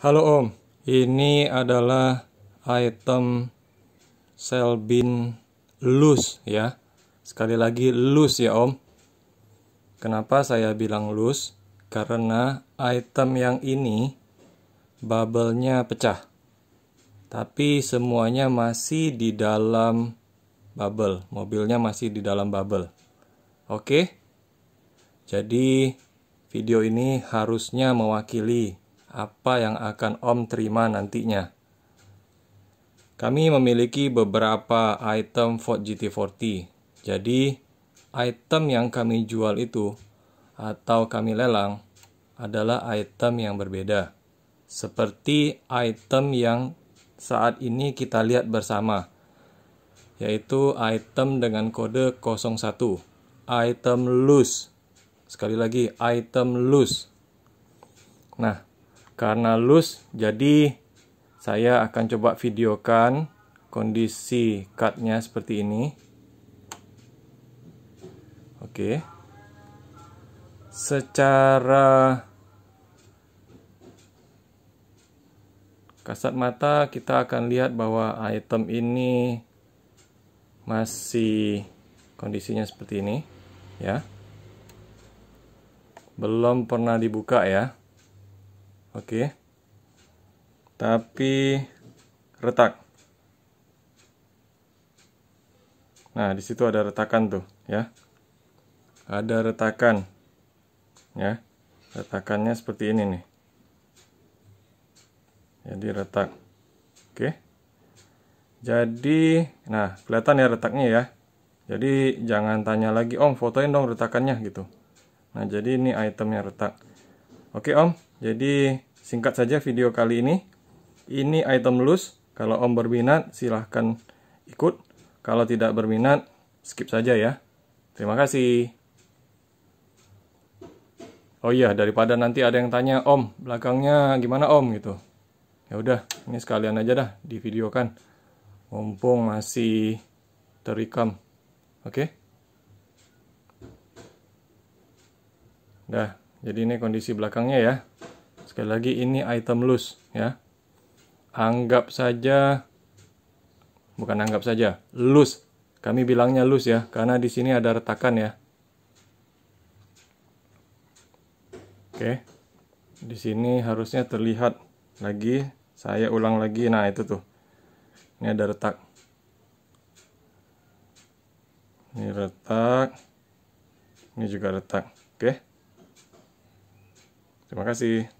Halo Om, ini adalah item sel bin loose ya. Sekali lagi loose ya Om. Kenapa saya bilang loose? Karena item yang ini bubble-nya pecah. Tapi semuanya masih di dalam bubble. Mobilnya masih di dalam bubble. Oke? Jadi video ini harusnya mewakili apa yang akan Om terima nantinya. Kami memiliki beberapa item Ford GT40. Jadi, item yang kami jual itu atau kami lelang adalah item yang berbeda. Seperti item yang saat ini kita lihat bersama, yaitu item dengan kode 01, item loose. Sekali lagi, item loose. Nah, karena loose jadi saya akan coba videokan kondisi cutnya seperti ini oke secara kasat mata kita akan lihat bahwa item ini masih kondisinya seperti ini ya belum pernah dibuka ya Oke. Tapi retak. Nah, di situ ada retakan tuh, ya. Ada retakan. Ya. Retakannya seperti ini nih. Jadi retak. Oke. Jadi, nah, kelihatan ya retaknya ya. Jadi jangan tanya lagi, "Om, fotoin dong retakannya." gitu. Nah, jadi ini itemnya retak. Oke, Om. Jadi singkat saja video kali ini. Ini item loose. Kalau om berminat silahkan ikut. Kalau tidak berminat skip saja ya. Terima kasih. Oh iya, daripada nanti ada yang tanya, "Om, belakangnya gimana, Om?" gitu. Ya udah, ini sekalian aja dah di video kan. Mumpung masih terikam. Oke. Okay? Dah, jadi ini kondisi belakangnya ya sekali lagi ini item loose ya anggap saja bukan anggap saja loose kami bilangnya loose ya karena di sini ada retakan ya oke di sini harusnya terlihat lagi saya ulang lagi nah itu tuh ini ada retak ini retak ini juga retak oke terima kasih